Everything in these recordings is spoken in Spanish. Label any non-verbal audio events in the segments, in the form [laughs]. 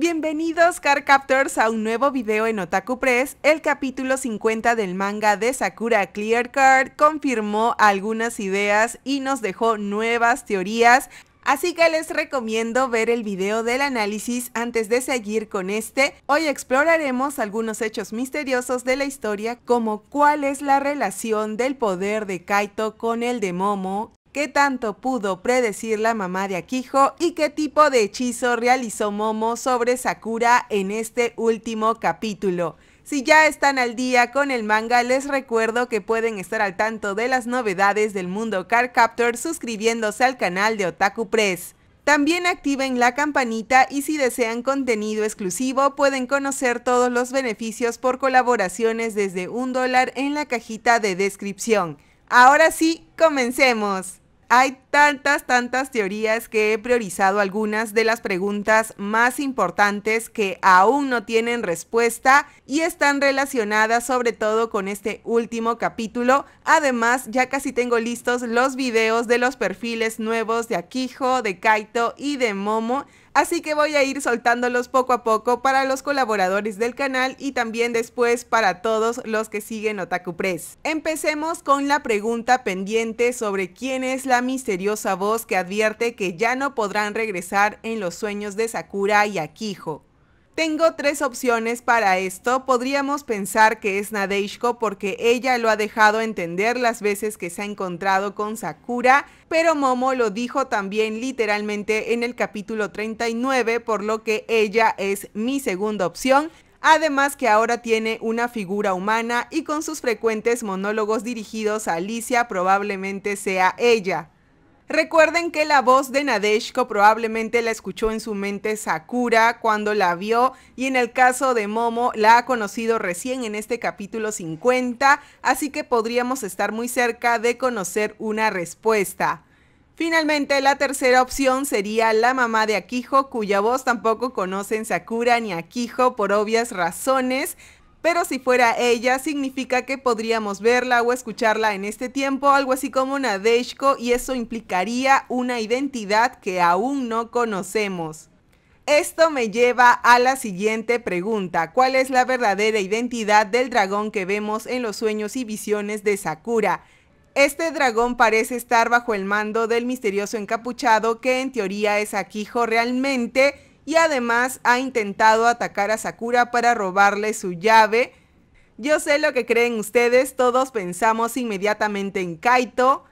Bienvenidos Captors a un nuevo video en Otaku Press. El capítulo 50 del manga de Sakura Clear Card confirmó algunas ideas y nos dejó nuevas teorías. Así que les recomiendo ver el video del análisis antes de seguir con este. Hoy exploraremos algunos hechos misteriosos de la historia como cuál es la relación del poder de Kaito con el de Momo, ¿Qué tanto pudo predecir la mamá de Akiho y qué tipo de hechizo realizó Momo sobre Sakura en este último capítulo? Si ya están al día con el manga, les recuerdo que pueden estar al tanto de las novedades del mundo Card Captor suscribiéndose al canal de Otaku Press. También activen la campanita y si desean contenido exclusivo pueden conocer todos los beneficios por colaboraciones desde un dólar en la cajita de descripción. Ahora sí, comencemos. Hay tantas, tantas teorías que he priorizado algunas de las preguntas más importantes que aún no tienen respuesta y están relacionadas sobre todo con este último capítulo. Además, ya casi tengo listos los videos de los perfiles nuevos de Akijo, de Kaito y de Momo así que voy a ir soltándolos poco a poco para los colaboradores del canal y también después para todos los que siguen Otaku Press. Empecemos con la pregunta pendiente sobre quién es la misteriosa voz que advierte que ya no podrán regresar en los sueños de Sakura y Akiho. Tengo tres opciones para esto. Podríamos pensar que es Nadeishko porque ella lo ha dejado entender las veces que se ha encontrado con Sakura, pero Momo lo dijo también literalmente en el capítulo 39, por lo que ella es mi segunda opción. Además que ahora tiene una figura humana y con sus frecuentes monólogos dirigidos a Alicia probablemente sea ella. Recuerden que la voz de Nadeshko probablemente la escuchó en su mente Sakura cuando la vio y en el caso de Momo la ha conocido recién en este capítulo 50, así que podríamos estar muy cerca de conocer una respuesta. Finalmente, la tercera opción sería la mamá de Akijo, cuya voz tampoco conocen Sakura ni Akijo por obvias razones, pero si fuera ella, significa que podríamos verla o escucharla en este tiempo, algo así como Nadeshko, y eso implicaría una identidad que aún no conocemos. Esto me lleva a la siguiente pregunta. ¿Cuál es la verdadera identidad del dragón que vemos en los sueños y visiones de Sakura? Este dragón parece estar bajo el mando del misterioso encapuchado que en teoría es Akijo realmente, y además ha intentado atacar a Sakura para robarle su llave. Yo sé lo que creen ustedes, todos pensamos inmediatamente en Kaito,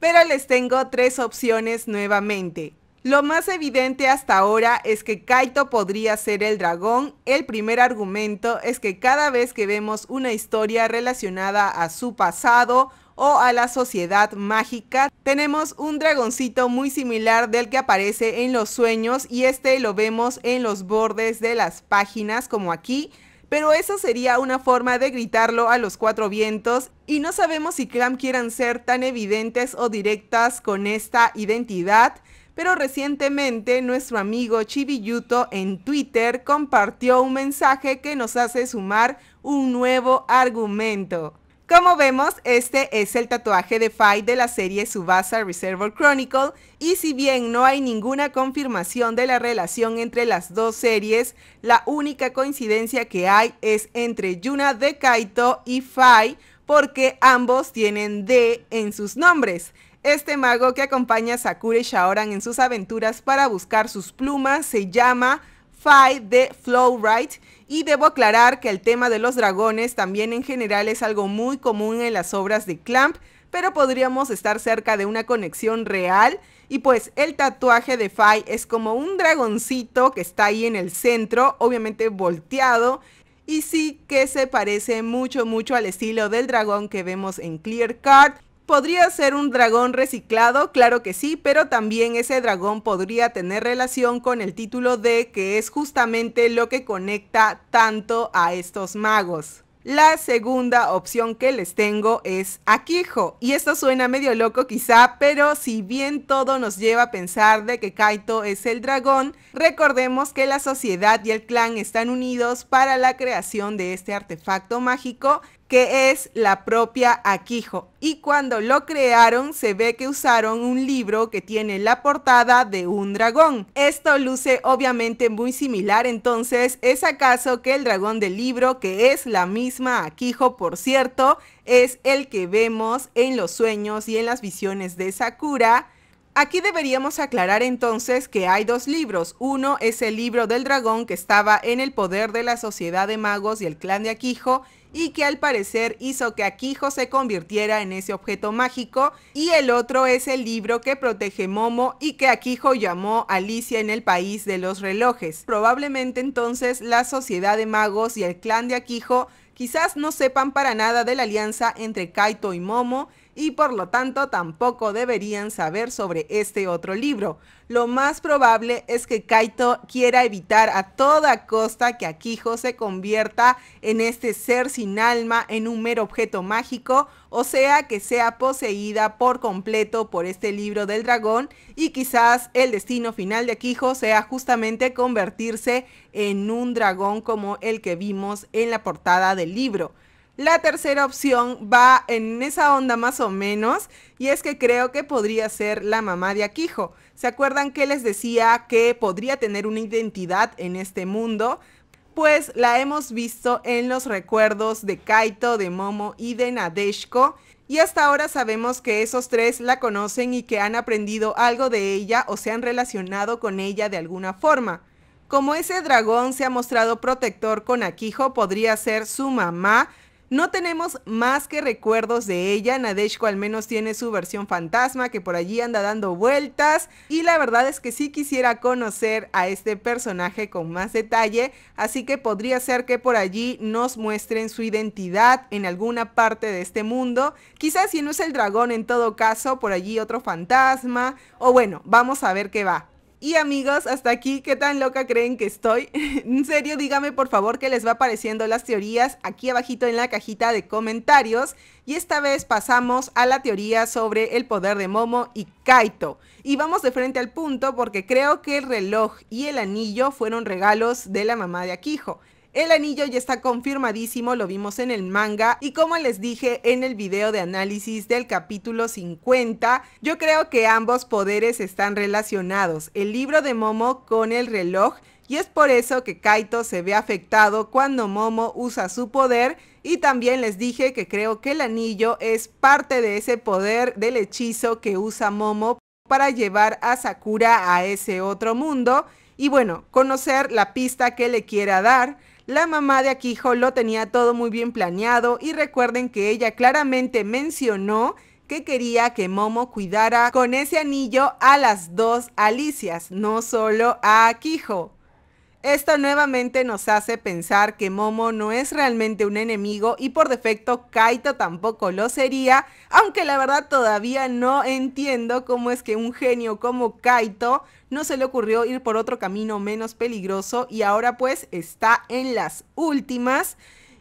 pero les tengo tres opciones nuevamente. Lo más evidente hasta ahora es que Kaito podría ser el dragón. El primer argumento es que cada vez que vemos una historia relacionada a su pasado o a la sociedad mágica, tenemos un dragoncito muy similar del que aparece en los sueños y este lo vemos en los bordes de las páginas como aquí pero eso sería una forma de gritarlo a los cuatro vientos y no sabemos si Clam quieran ser tan evidentes o directas con esta identidad. Pero recientemente nuestro amigo Chibiyuto en Twitter compartió un mensaje que nos hace sumar un nuevo argumento. Como vemos, este es el tatuaje de Fai de la serie Subasa Reservoir Chronicle y si bien no hay ninguna confirmación de la relación entre las dos series, la única coincidencia que hay es entre Yuna de Kaito y Fai porque ambos tienen D en sus nombres. Este mago que acompaña a Sakura y Shaoran en sus aventuras para buscar sus plumas se llama Fai de Flowrite y debo aclarar que el tema de los dragones también en general es algo muy común en las obras de Clamp, pero podríamos estar cerca de una conexión real y pues el tatuaje de Fai es como un dragoncito que está ahí en el centro, obviamente volteado y sí que se parece mucho mucho al estilo del dragón que vemos en Clear Card, Podría ser un dragón reciclado, claro que sí, pero también ese dragón podría tener relación con el título de que es justamente lo que conecta tanto a estos magos. La segunda opción que les tengo es Akijo. Y esto suena medio loco quizá, pero si bien todo nos lleva a pensar de que Kaito es el dragón, recordemos que la sociedad y el clan están unidos para la creación de este artefacto mágico que es la propia Aquijo. Y cuando lo crearon se ve que usaron un libro que tiene la portada de un dragón. Esto luce obviamente muy similar, entonces es acaso que el dragón del libro, que es la misma Aquijo por cierto, es el que vemos en los sueños y en las visiones de Sakura, Aquí deberíamos aclarar entonces que hay dos libros. Uno es el libro del dragón que estaba en el poder de la Sociedad de Magos y el clan de Aquijo y que al parecer hizo que Akiho se convirtiera en ese objeto mágico. Y el otro es el libro que protege Momo y que Akiho llamó Alicia en el País de los Relojes. Probablemente entonces la Sociedad de Magos y el clan de Akiho quizás no sepan para nada de la alianza entre Kaito y Momo y por lo tanto tampoco deberían saber sobre este otro libro. Lo más probable es que Kaito quiera evitar a toda costa que Akijo se convierta en este ser sin alma, en un mero objeto mágico, o sea que sea poseída por completo por este libro del dragón y quizás el destino final de Akijo sea justamente convertirse en un dragón como el que vimos en la portada del libro. La tercera opción va en esa onda más o menos y es que creo que podría ser la mamá de Akiho. ¿Se acuerdan que les decía que podría tener una identidad en este mundo? Pues la hemos visto en los recuerdos de Kaito, de Momo y de Nadeshko. Y hasta ahora sabemos que esos tres la conocen y que han aprendido algo de ella o se han relacionado con ella de alguna forma. Como ese dragón se ha mostrado protector con Akiho, podría ser su mamá no tenemos más que recuerdos de ella. Nadeshko al menos tiene su versión fantasma que por allí anda dando vueltas. Y la verdad es que sí quisiera conocer a este personaje con más detalle. Así que podría ser que por allí nos muestren su identidad en alguna parte de este mundo. Quizás si no es el dragón en todo caso, por allí otro fantasma. O bueno, vamos a ver qué va. Y amigos, hasta aquí, ¿qué tan loca creen que estoy? [laughs] en serio, dígame por favor qué les va pareciendo las teorías aquí abajito en la cajita de comentarios. Y esta vez pasamos a la teoría sobre el poder de Momo y Kaito. Y vamos de frente al punto porque creo que el reloj y el anillo fueron regalos de la mamá de Akiho. El anillo ya está confirmadísimo, lo vimos en el manga y como les dije en el video de análisis del capítulo 50, yo creo que ambos poderes están relacionados, el libro de Momo con el reloj y es por eso que Kaito se ve afectado cuando Momo usa su poder y también les dije que creo que el anillo es parte de ese poder del hechizo que usa Momo para llevar a Sakura a ese otro mundo y bueno, conocer la pista que le quiera dar la mamá de Akiho lo tenía todo muy bien planeado y recuerden que ella claramente mencionó que quería que Momo cuidara con ese anillo a las dos Alicias, no solo a Akiho. Esto nuevamente nos hace pensar que Momo no es realmente un enemigo y por defecto Kaito tampoco lo sería, aunque la verdad todavía no entiendo cómo es que un genio como Kaito no se le ocurrió ir por otro camino menos peligroso y ahora pues está en las últimas.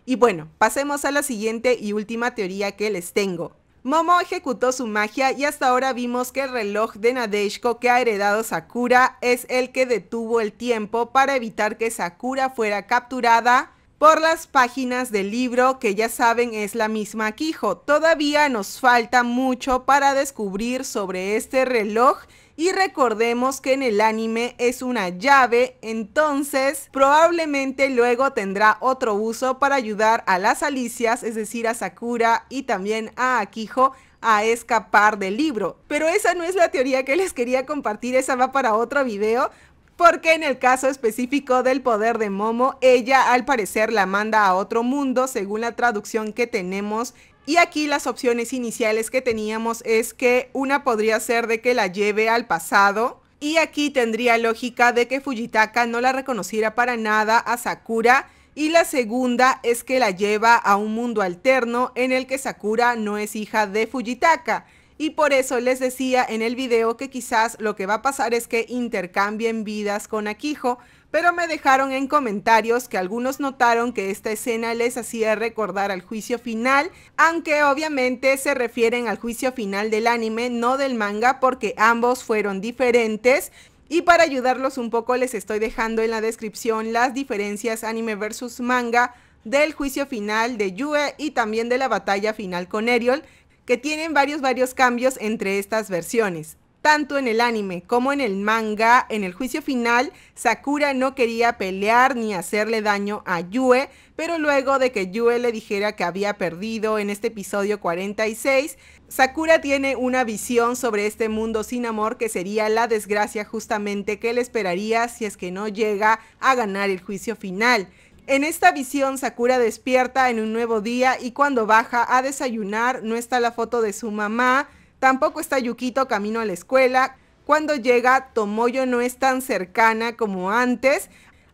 Y bueno, pasemos a la siguiente y última teoría que les tengo. Momo ejecutó su magia y hasta ahora vimos que el reloj de Nadeshiko que ha heredado Sakura es el que detuvo el tiempo para evitar que Sakura fuera capturada por las páginas del libro que ya saben es la misma Kijo. Todavía nos falta mucho para descubrir sobre este reloj y recordemos que en el anime es una llave, entonces probablemente luego tendrá otro uso para ayudar a las alicias, es decir, a Sakura y también a Akiho a escapar del libro. Pero esa no es la teoría que les quería compartir, esa va para otro video, porque en el caso específico del poder de Momo, ella al parecer la manda a otro mundo, según la traducción que tenemos y aquí las opciones iniciales que teníamos es que una podría ser de que la lleve al pasado. Y aquí tendría lógica de que Fujitaka no la reconociera para nada a Sakura. Y la segunda es que la lleva a un mundo alterno en el que Sakura no es hija de Fujitaka. Y por eso les decía en el video que quizás lo que va a pasar es que intercambien vidas con Akiho pero me dejaron en comentarios que algunos notaron que esta escena les hacía recordar al juicio final, aunque obviamente se refieren al juicio final del anime, no del manga, porque ambos fueron diferentes. Y para ayudarlos un poco les estoy dejando en la descripción las diferencias anime versus manga del juicio final de Yue y también de la batalla final con Eriol, que tienen varios varios cambios entre estas versiones tanto en el anime como en el manga, en el juicio final, Sakura no quería pelear ni hacerle daño a Yue, pero luego de que Yue le dijera que había perdido en este episodio 46, Sakura tiene una visión sobre este mundo sin amor que sería la desgracia justamente que le esperaría si es que no llega a ganar el juicio final. En esta visión, Sakura despierta en un nuevo día y cuando baja a desayunar no está la foto de su mamá, Tampoco está Yukito camino a la escuela. Cuando llega, Tomoyo no es tan cercana como antes.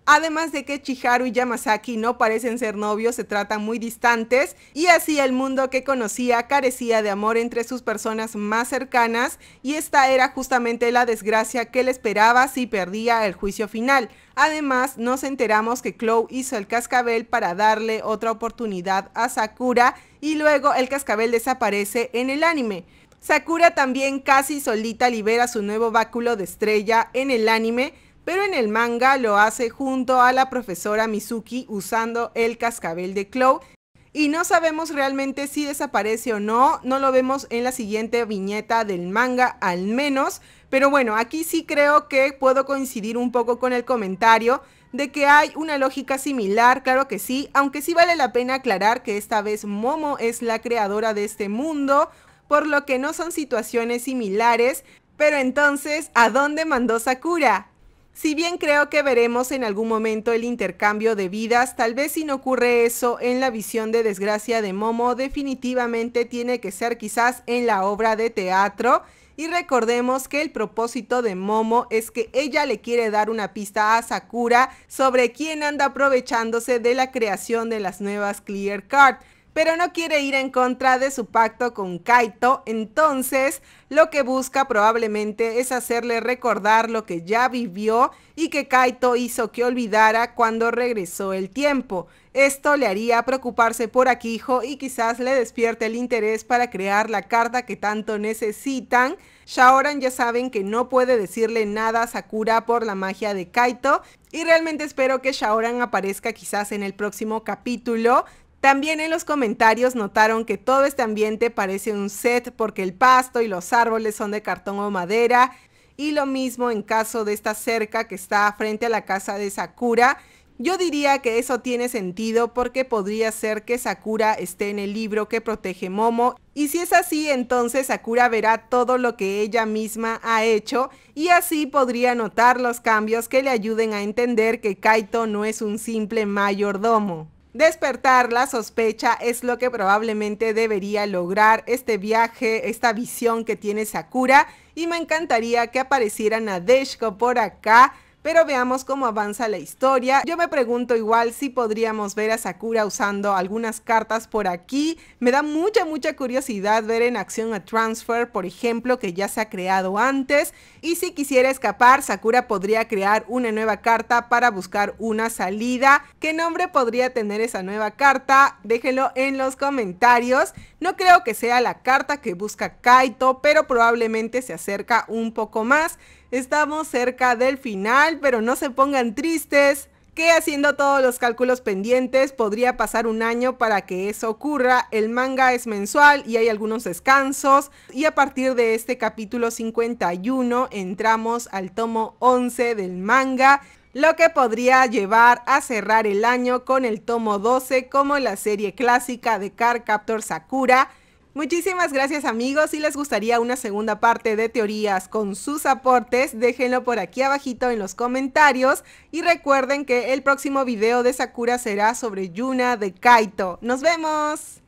Además de que Chiharu y Yamazaki no parecen ser novios, se tratan muy distantes y así el mundo que conocía carecía de amor entre sus personas más cercanas y esta era justamente la desgracia que le esperaba si perdía el juicio final. Además, nos enteramos que Chloe hizo el cascabel para darle otra oportunidad a Sakura y luego el cascabel desaparece en el anime. Sakura también casi solita libera su nuevo báculo de estrella en el anime, pero en el manga lo hace junto a la profesora Mizuki usando el cascabel de Chloe. Y no sabemos realmente si desaparece o no, no lo vemos en la siguiente viñeta del manga al menos, pero bueno, aquí sí creo que puedo coincidir un poco con el comentario de que hay una lógica similar, claro que sí, aunque sí vale la pena aclarar que esta vez Momo es la creadora de este mundo, por lo que no son situaciones similares, pero entonces, ¿a dónde mandó Sakura? Si bien creo que veremos en algún momento el intercambio de vidas, tal vez si no ocurre eso en la visión de desgracia de Momo, definitivamente tiene que ser quizás en la obra de teatro. Y recordemos que el propósito de Momo es que ella le quiere dar una pista a Sakura sobre quién anda aprovechándose de la creación de las nuevas Clear Card pero no quiere ir en contra de su pacto con Kaito, entonces lo que busca probablemente es hacerle recordar lo que ya vivió y que Kaito hizo que olvidara cuando regresó el tiempo. Esto le haría preocuparse por Akijo y quizás le despierte el interés para crear la carta que tanto necesitan. Shaoran ya saben que no puede decirle nada a Sakura por la magia de Kaito y realmente espero que Shaoran aparezca quizás en el próximo capítulo, también en los comentarios notaron que todo este ambiente parece un set porque el pasto y los árboles son de cartón o madera y lo mismo en caso de esta cerca que está frente a la casa de Sakura. Yo diría que eso tiene sentido porque podría ser que Sakura esté en el libro que protege Momo y si es así entonces Sakura verá todo lo que ella misma ha hecho y así podría notar los cambios que le ayuden a entender que Kaito no es un simple mayordomo. Despertar la sospecha es lo que probablemente debería lograr este viaje, esta visión que tiene Sakura. Y me encantaría que apareciera Nadeshko por acá pero veamos cómo avanza la historia. Yo me pregunto igual si podríamos ver a Sakura usando algunas cartas por aquí. Me da mucha, mucha curiosidad ver en acción a Transfer, por ejemplo, que ya se ha creado antes. Y si quisiera escapar, Sakura podría crear una nueva carta para buscar una salida. ¿Qué nombre podría tener esa nueva carta? déjelo en los comentarios. No creo que sea la carta que busca Kaito, pero probablemente se acerca un poco más. Estamos cerca del final, pero no se pongan tristes que haciendo todos los cálculos pendientes podría pasar un año para que eso ocurra. El manga es mensual y hay algunos descansos y a partir de este capítulo 51 entramos al tomo 11 del manga lo que podría llevar a cerrar el año con el tomo 12 como la serie clásica de Car Captor Sakura, Muchísimas gracias amigos. Si les gustaría una segunda parte de teorías con sus aportes, déjenlo por aquí abajito en los comentarios y recuerden que el próximo video de Sakura será sobre Yuna de Kaito. ¡Nos vemos!